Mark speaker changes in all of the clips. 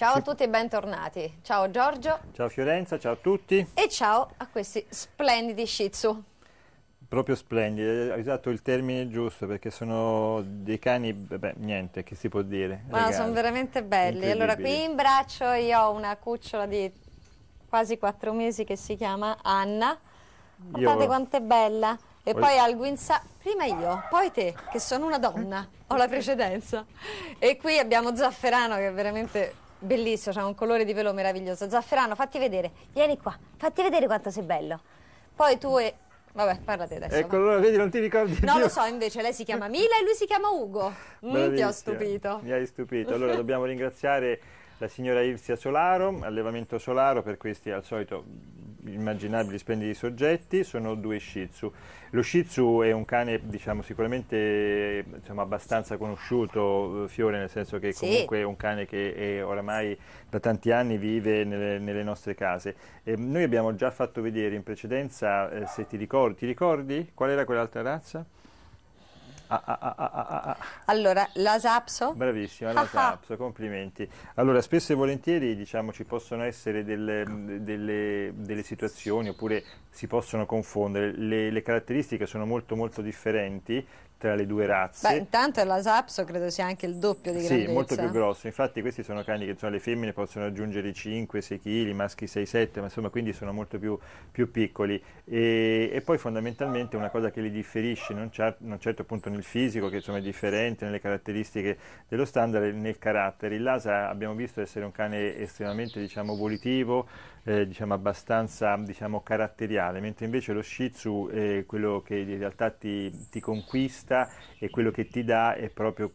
Speaker 1: Ciao a tutti e bentornati. Ciao Giorgio.
Speaker 2: Ciao Fiorenza, ciao a tutti.
Speaker 1: E ciao a questi splendidi Shih Tzu.
Speaker 2: Proprio splendidi, eh, hai usato il termine giusto perché sono dei cani, beh, niente, che si può dire. Ma regali. sono
Speaker 1: veramente belli. Allora, qui in braccio io ho una cucciola di quasi quattro mesi che si chiama Anna. Guardate quanto è bella. E poi, al guinzaglio, prima io, poi te, che sono una donna, ho la precedenza. E qui abbiamo Zafferano che è veramente Bellissimo, c'ha un colore di velo meraviglioso. Zafferano, fatti vedere, vieni qua, fatti vedere quanto sei bello. Poi tu e... Vabbè, parlate adesso. Ecco,
Speaker 2: allora vedi, non ti ricordi No, Dio. lo so,
Speaker 1: invece lei si chiama Mila e lui si chiama Ugo. Mm, ti ho stupito. Mi
Speaker 2: hai stupito. Allora dobbiamo ringraziare la signora Ilzia Solaro, allevamento Solaro, per questi al solito immaginabili splendidi soggetti, sono due Shih Tzu. Lo Shih Tzu è un cane diciamo, sicuramente diciamo, abbastanza conosciuto, eh, Fiore, nel senso che sì. comunque è un cane che è, oramai da tanti anni vive nelle, nelle nostre case. E noi abbiamo già fatto vedere in precedenza, eh, se ti ricordi, ti ricordi qual era quell'altra razza?
Speaker 1: allora, la Sapso?
Speaker 2: Bravissima, la Sapso, complimenti. Allora, spesso e volentieri diciamo, ci possono essere delle, delle, delle, situazioni oppure si possono confondere, le, le caratteristiche sono molto molto differenti, tra le due razze. Beh,
Speaker 1: intanto l'Asapso credo sia anche il doppio di grandezza. Sì, molto più
Speaker 2: grosso. Infatti questi sono cani che insomma, le femmine possono raggiungere 5-6 kg, i maschi 6-7, ma insomma quindi sono molto più, più piccoli. E, e, poi fondamentalmente una cosa che li differisce, non, non, certo appunto nel fisico, che insomma è differente, nelle caratteristiche dello standard, nel carattere. Il Lasa abbiamo visto essere un cane estremamente diciamo, volitivo, eh, diciamo abbastanza diciamo, caratteriale, mentre invece lo Shih Tzu è quello che in realtà ti, ti conquista gusta e quello che ti dà è proprio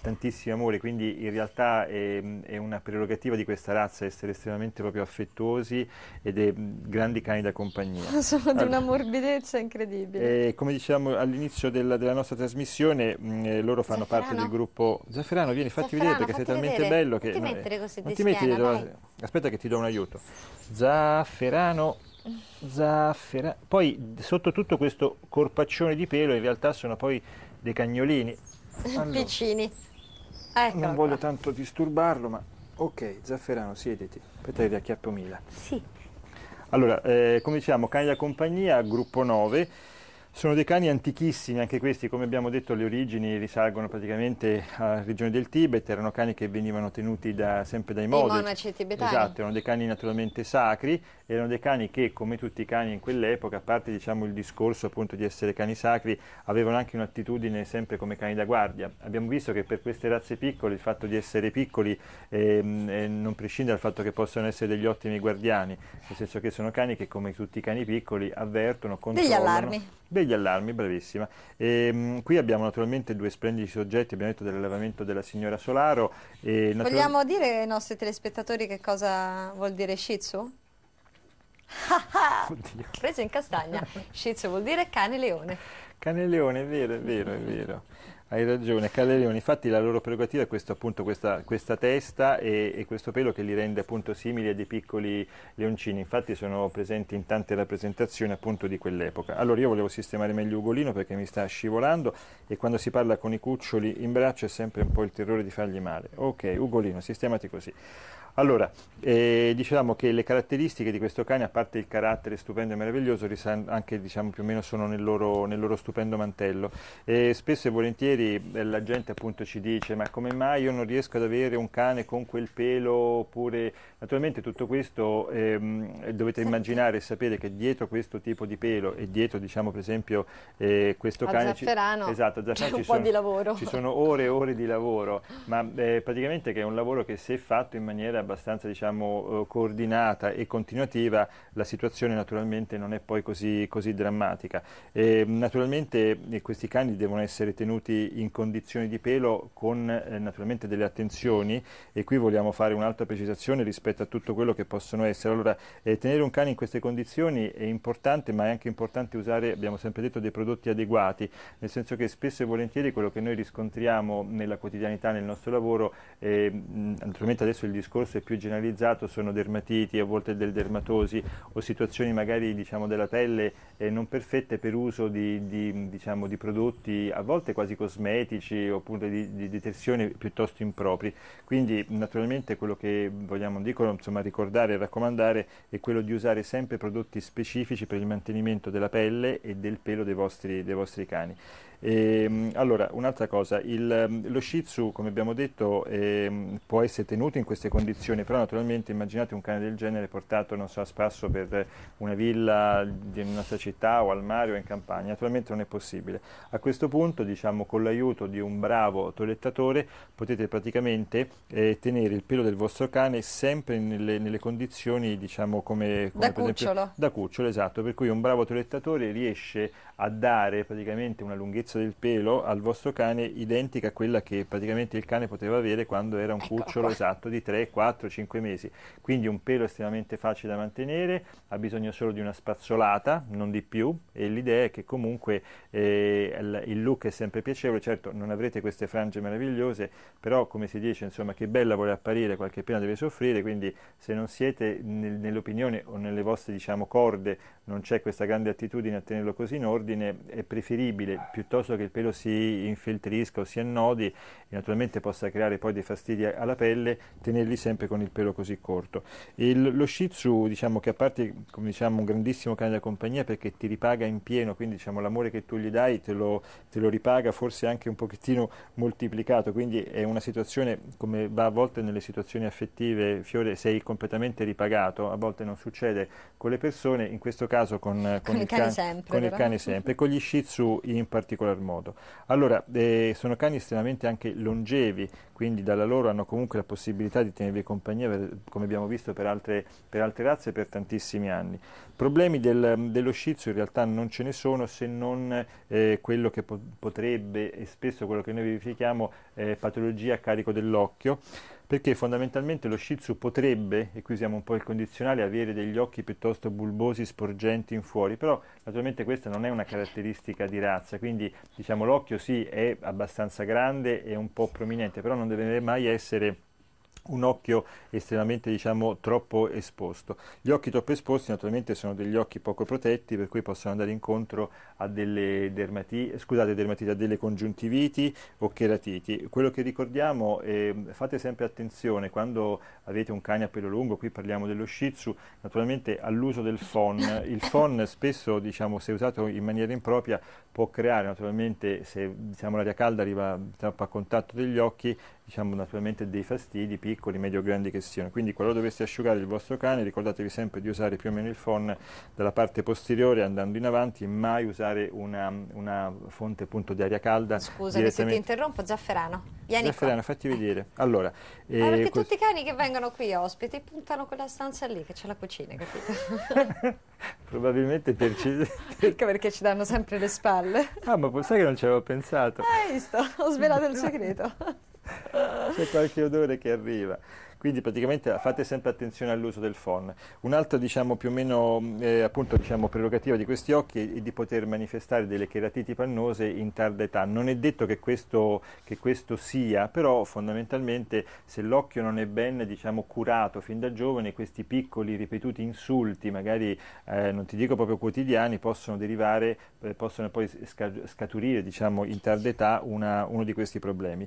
Speaker 2: tantissimo amore, quindi in realtà è, è una prerogativa di questa razza essere estremamente proprio affettuosi ed è grandi cani da compagnia. Sono di una
Speaker 1: morbidezza incredibile.
Speaker 2: Eh, come dicevamo all'inizio della, della nostra trasmissione, mh, eh, loro fanno Zafferano. parte del gruppo... Zafferano, vieni, fatti Zafferano, vedere perché sei talmente vedere. bello non Ti mettere così non ti metti dai. Aspetta che ti do un aiuto. Zafferano Zaffera. Poi sotto tutto questo corpaccione di pelo in realtà sono poi dei cagnolini.
Speaker 1: Allora, Piccini. Ecco
Speaker 2: non voglio tanto disturbarlo, ma ok, Zafferano, siediti. Aspetta che vi acchiappo Mila. Sì. Allora, eh, come diciamo, cani da compagnia, gruppo 9. Sono dei cani antichissimi, anche questi, come abbiamo detto, le origini risalgono praticamente alla regione del Tibet, erano cani che venivano tenuti da, sempre dai modi. I monaci tibetani. Esatto, erano dei cani naturalmente sacri, erano dei cani che, come tutti i cani in quell'epoca, a parte diciamo, il discorso appunto di essere cani sacri, avevano anche un'attitudine sempre come cani da guardia. Abbiamo visto che per queste razze piccole il fatto di essere piccoli ehm, eh, non prescinde dal fatto che possano essere degli ottimi guardiani, nel senso che sono cani che, come tutti i cani piccoli, avvertono, controllano... Degli allarmi. Beh, degli allarmi, bravissima. E, ehm, mh, qui abbiamo naturalmente due splendidi soggetti, abbiamo detto dell'allevamento della signora Solaro. E, natural... Vogliamo
Speaker 1: dire ai nostri telespettatori che cosa vuol dire Shih Tzu? Preso in castagna, Shih Tzu vuol dire cane leone.
Speaker 2: Cane leone, è vero, è vero, è vero. Hai ragione, Calleone, infatti la loro prerogativa è questo, appunto, questa, questa, testa e, e, questo pelo che li rende appunto, simili a dei piccoli leoncini, infatti sono presenti in tante rappresentazioni appunto, di quell'epoca. Allora io volevo sistemare meglio Ugolino perché mi sta scivolando e quando si parla con i cuccioli in braccio è sempre un po' il terrore di fargli male. Ok, Ugolino, sistemati così. Allora, eh, dicevamo che le caratteristiche di questo cane, a parte il carattere stupendo e meraviglioso, anche diciamo, più o meno sono nel loro, nel loro stupendo mantello. E spesso e volentieri eh, la gente appunto ci dice ma come mai io non riesco ad avere un cane con quel pelo oppure... Naturalmente tutto questo ehm, dovete immaginare e sapere che dietro questo tipo di pelo e dietro diciamo per esempio eh, questo al cane... Ci, esatto, c'è un po' sono, di lavoro. Ci sono ore e ore di lavoro, ma eh, praticamente che è un lavoro che se fatto in maniera abbastanza diciamo, eh, coordinata e continuativa la situazione naturalmente non è poi così, così drammatica. E, naturalmente eh, questi cani devono essere tenuti in condizioni di pelo con eh, naturalmente delle attenzioni e qui vogliamo fare un'altra precisazione rispetto a tutto quello che possono essere. Allora, eh, tenere un cane in queste condizioni è importante, ma è anche importante usare, abbiamo sempre detto, dei prodotti adeguati, nel senso che spesso e volentieri quello che noi riscontriamo nella quotidianità, nel nostro lavoro, eh, naturalmente adesso il discorso discorso è più generalizzato, sono dermatiti, a volte del dermatosi o situazioni magari diciamo, della pelle eh, non perfette per uso di, di, diciamo, di, prodotti a volte quasi cosmetici oppure di, di detersione piuttosto impropri. Quindi naturalmente quello che vogliamo dico, insomma, ricordare e raccomandare è quello di usare sempre prodotti specifici per il mantenimento della pelle e del pelo dei vostri, dei vostri cani. E, ehm, allora, un'altra cosa, il, ehm, lo Shih Tzu, come abbiamo detto, eh, può essere tenuto in queste condizioni, però naturalmente immaginate un cane del genere portato so, a spasso per una villa di una città o al mare o in campagna, naturalmente non è possibile. A questo punto, diciamo, con l'aiuto di un bravo toilettatore potete praticamente eh, tenere il pelo del vostro cane sempre nelle, nelle condizioni, diciamo, come, come da cucciolo. Esempio, da cucciolo, esatto, per cui un bravo toilettatore riesce a dare praticamente una lunghezza lunghezza del pelo al vostro cane identica a quella che praticamente il cane poteva avere quando era un ecco cucciolo esatto di 3, 4, 5 mesi. Quindi un pelo estremamente facile da mantenere, ha bisogno solo di una spazzolata, non di più, e l'idea è che comunque eh, il look è sempre piacevole, certo non avrete queste frange meravigliose, però come si dice, insomma, che bella vuole apparire, qualche pena deve soffrire, quindi se non siete nel, nell'opinione o nelle vostre diciamo corde, non c'è questa grande attitudine a tenerlo così in ordine, è preferibile piuttosto pericoloso che il pelo si infiltrisca o si annodi e naturalmente possa creare poi dei fastidi alla pelle tenerli sempre con il pelo così corto. Il, lo Shih Tzu diciamo che a parte come diciamo un grandissimo cane da compagnia perché ti ripaga in pieno, quindi diciamo l'amore che tu gli dai te lo, te lo ripaga forse anche un pochettino moltiplicato, quindi è una situazione come va a volte nelle situazioni affettive, Fiore sei completamente ripagato, a volte non succede con le persone, in questo caso con, con, con il, cane, cane sempre, con il cane sempre, con gli Shih Tzu in particolare particolar modo. Allora, eh, sono cani estremamente anche longevi, quindi dalla loro hanno comunque la possibilità di tenervi compagnia, per, come abbiamo visto per altre, per altre razze, per tantissimi anni. Problemi del, dello shih in realtà non ce ne sono se non eh, quello che po potrebbe, e spesso quello che noi verifichiamo, eh, patologia a carico dell'occhio perché fondamentalmente lo Shih Tzu potrebbe, e qui siamo un po' il condizionale, avere degli occhi piuttosto bulbosi, sporgenti in fuori, però naturalmente questa non è una caratteristica di razza, quindi diciamo l'occhio sì è abbastanza grande e un po' prominente, però non deve mai essere un occhio estremamente diciamo troppo esposto. Gli occhi troppo esposti naturalmente sono degli occhi poco protetti per cui possono andare incontro a delle dermatiti, scusate, dermatiti a delle congiuntiviti o cheratiti. Quello che ricordiamo è ehm, fate sempre attenzione quando avete un cane a pelo lungo, qui parliamo dello Shih Tzu, naturalmente all'uso del fon. Il fon spesso diciamo se usato in maniera impropria può creare naturalmente se diciamo l'aria calda arriva diciamo, a contatto degli occhi diciamo, naturalmente dei fastidi piccoli, medio o grandi che siano. Quindi qualora doveste asciugare il vostro cane ricordatevi sempre di usare più o meno il phon dalla parte posteriore andando in avanti, mai usare una, una fonte appunto, di aria calda. Scusami se ti
Speaker 1: interrompo, Zafferano. Vieni Zafferano,
Speaker 2: qua. fatti vedere. Allora, eh, Ma perché eh, tutti i
Speaker 1: cani che vengono qui ospiti puntano quella stanza lì che c'è la cucina, capito?
Speaker 2: Probabilmente per ci... ecco perché ci danno sempre le spalle. Ah, ma sai che non ci avevo pensato.
Speaker 1: Hai visto? Ho svelato il segreto.
Speaker 2: c'è qualche odore che arriva. Quindi praticamente fate sempre attenzione all'uso del phon. Un'altra diciamo, più o meno mm, eh, appunto, diciamo, prerogativa di questi occhi è di poter manifestare delle cheratiti pannose in tarda età. Non è detto che questo, che questo sia, però fondamentalmente se l'occhio non è ben diciamo, curato fin da giovane, questi piccoli ripetuti insulti, magari eh, non ti dico proprio quotidiani, possono derivare, eh, possono poi scaturire diciamo, in tarda età una, uno di questi problemi.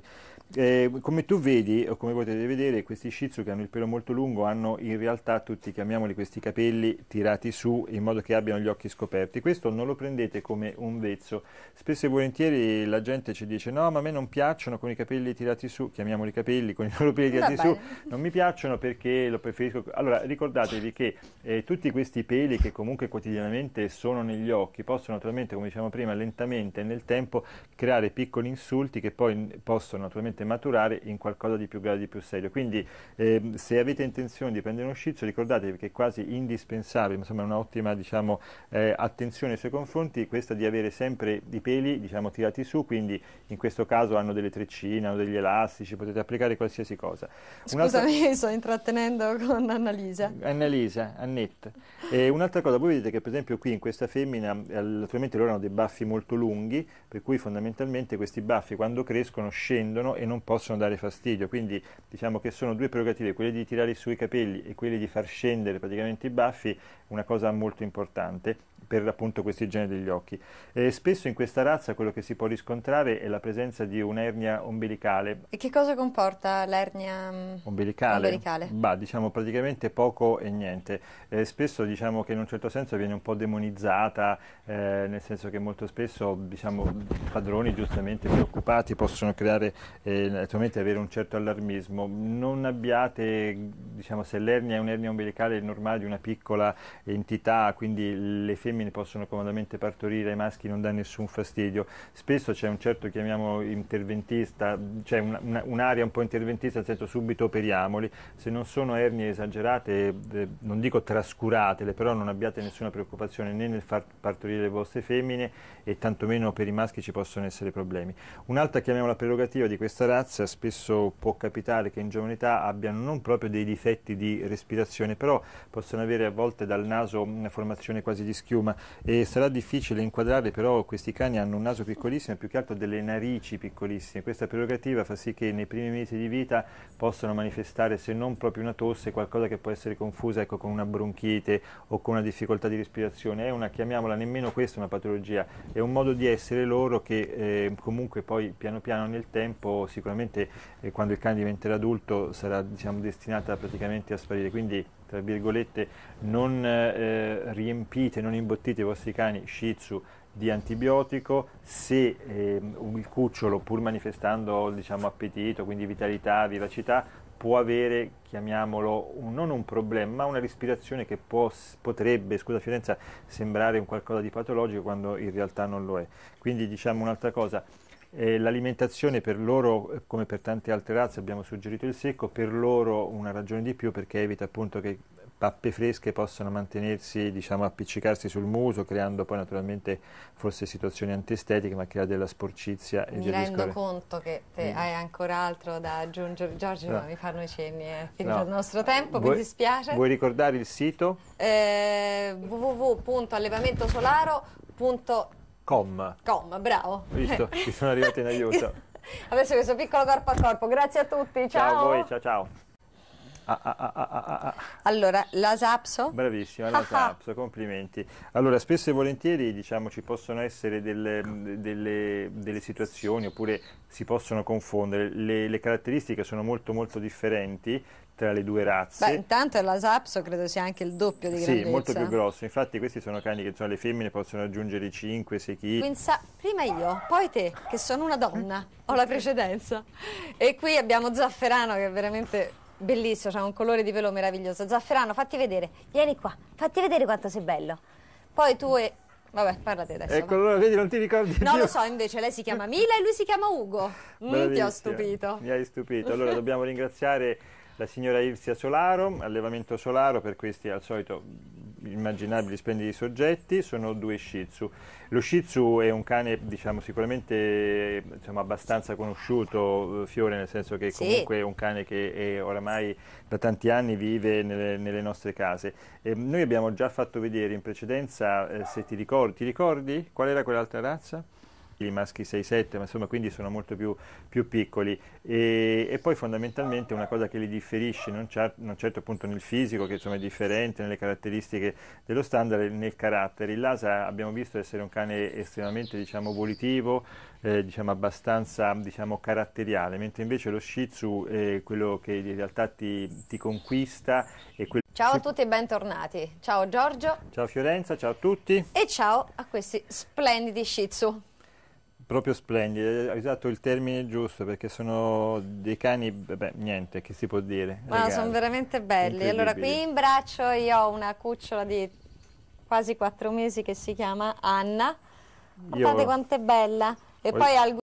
Speaker 2: Eh, come tu vedi o come potete vedere questi sci Shih Tzu che hanno il pelo molto lungo hanno in realtà tutti, chiamiamoli questi capelli, tirati su in modo che abbiano gli occhi scoperti. Questo non lo prendete come un vezzo. Spesso e volentieri la gente ci dice no, ma a me non piacciono con i capelli tirati su, chiamiamoli capelli, con i loro peli tirati Vabbè. su, non mi piacciono perché lo preferisco. Allora ricordatevi che eh, tutti questi peli che comunque quotidianamente sono negli occhi possono naturalmente, come dicevamo prima, lentamente nel tempo creare piccoli insulti che poi possono naturalmente maturare in qualcosa di più grave, di più serio. Quindi eh, se avete intenzione di prendere uno scizzo ricordatevi che è quasi indispensabile, insomma è un'ottima diciamo, eh, attenzione ai suoi confronti, questa di avere sempre i peli diciamo, tirati su, quindi in questo caso hanno delle treccine, hanno degli elastici, potete applicare qualsiasi cosa. Scusami, un'altra...
Speaker 1: sto intrattenendo con Annalisa.
Speaker 2: Annalisa, Annette. Eh, un'altra cosa, voi vedete che per esempio qui in questa femmina, naturalmente loro hanno dei baffi molto lunghi, per cui fondamentalmente questi baffi quando crescono scendono e non possono dare fastidio, quindi diciamo che sono due prerogative prerogative, quelle di tirare su i capelli e quelle di far scendere praticamente i baffi, una cosa molto importante per appunto questa igiene degli occhi. E spesso in questa razza quello che si può riscontrare è la presenza di un'ernia ombelicale.
Speaker 1: E che cosa comporta l'ernia mm,
Speaker 2: ombelicale? ombelicale? Bah, diciamo praticamente poco e niente. Eh, spesso diciamo che in un certo senso viene un po' demonizzata, eh, nel senso che molto spesso diciamo, padroni giustamente preoccupati possono creare, eh, naturalmente avere un certo allarmismo. Non abbiate, diciamo, se l'ernia è un'ernia ombelicale normale di una piccola entità, quindi le femmine femmine possono comodamente partorire, ai maschi non dà nessun fastidio. Spesso c'è un certo, chiamiamo interventista, c'è un, un, un'area un po' interventista, nel senso subito operiamoli, se non sono ernie esagerate, eh, non dico trascuratele, però non abbiate nessuna preoccupazione né nel far partorire le vostre femmine e tantomeno per i maschi ci possono essere problemi. Un'altra, chiamiamola prerogativa di questa razza, spesso può capitare che in giovane età abbiano non proprio dei difetti di respirazione, però possono avere a volte dal naso una formazione quasi di schiuma, insomma, e sarà difficile inquadrarli, però questi cani hanno un naso piccolissimo e più che altro delle narici piccolissime. Questa prerogativa fa sì che nei primi mesi di vita possano manifestare, se non proprio una tosse, qualcosa che può essere confusa ecco, con una bronchite o con una difficoltà di respirazione. È una, chiamiamola nemmeno questa una patologia, è un modo di essere loro che eh, comunque poi piano piano nel tempo, sicuramente eh, quando il cane diventerà adulto, sarà diciamo, destinata praticamente a sparire. Quindi tra virgolette, non eh, eh, riempite, non imbottite i vostri cani Shih Tzu di antibiotico, se eh, il cucciolo pur manifestando diciamo, appetito, quindi vitalità, vivacità, può avere, chiamiamolo, un, non un problema, ma una respirazione che può, potrebbe, scusa Fiorenza, sembrare un qualcosa di patologico quando in realtà non lo è. Quindi diciamo un'altra cosa, eh, l'alimentazione per loro, come per tante altre razze, abbiamo suggerito il secco, per loro una ragione di più perché evita appunto che pappe fresche possano mantenersi, diciamo, appiccicarsi sul muso, creando poi naturalmente forse situazioni antiestetiche, ma crea della sporcizia. E Mi rendo discorre. conto
Speaker 1: che eh. hai ancora altro da aggiungere, Giorgio, no. mi fanno i cenni, eh. è finito no. il nostro tempo, vuoi, mi dispiace. Vuoi
Speaker 2: ricordare il sito?
Speaker 1: Eh, www.allevamentosolaro.it Com. Com, bravo. Visto,
Speaker 2: ci sono arrivati in aiuto.
Speaker 1: Adesso questo piccolo corpo a corpo. Grazie a tutti, ciao. Ciao a voi,
Speaker 2: ciao ciao. Ah ah ah, ah, ah, ah, allora, l'asapso? Bravissima, l'asapso, complimenti. Allora, spesso e volentieri diciamo, ci possono essere delle, delle, delle, situazioni oppure si possono confondere, le, le caratteristiche sono molto molto differenti tra le due razze. Beh,
Speaker 1: intanto la Sapso credo sia anche il doppio di grandezza. Sì, molto più
Speaker 2: grosso. Infatti questi sono cani che insomma, le femmine possono aggiungere 5-6 kg.
Speaker 1: Pensa, prima io, poi te, che sono una donna, ho la precedenza. E qui abbiamo Zafferano che è veramente Bellissimo, c'ha un colore di velo meraviglioso. Zafferano, fatti vedere, vieni qua, fatti vedere quanto sei bello. Poi tu e... Vabbè, parlate adesso. Ecco, va.
Speaker 2: allora vedi, non ti ricordi No, Dio. lo so,
Speaker 1: invece lei si chiama Mila e lui si chiama Ugo. Mm, ti ho stupito.
Speaker 2: Mi hai stupito. Allora dobbiamo ringraziare la signora Ilzia Solaro, allevamento Solaro, per questi al solito immaginabili splendidi soggetti, sono due Shih Tzu. Lo Shih Tzu è un cane diciamo, sicuramente diciamo, abbastanza conosciuto, eh, Fiore, nel senso che comunque è un cane che oramai da tanti anni vive nelle, nelle nostre case. E mm, noi abbiamo già fatto vedere in precedenza, eh, se ti ricordi, ti ricordi qual era quell'altra razza? i maschi 6-7, ma insomma quindi sono molto più, più piccoli. E, e, poi fondamentalmente una cosa che li differisce, non, non, certo appunto nel fisico, che insomma è differente, nelle caratteristiche dello standard, nel carattere. Il Lasa abbiamo visto essere un cane estremamente diciamo, volitivo, eh, diciamo abbastanza diciamo, caratteriale, mentre invece lo Shih Tzu è quello che in realtà ti, ti conquista. Ciao
Speaker 1: a tutti e bentornati. Ciao Giorgio.
Speaker 2: Ciao Fiorenza, ciao a tutti.
Speaker 1: E ciao a questi splendidi Shih Tzu.
Speaker 2: Proprio splendide, hai usato il termine giusto perché sono dei cani, beh, niente, che si può dire. Ma sono
Speaker 1: veramente belli. Allora, qui in braccio io ho una cucciola di quasi quattro mesi che si chiama Anna. Guardate quanto è bella. E poi al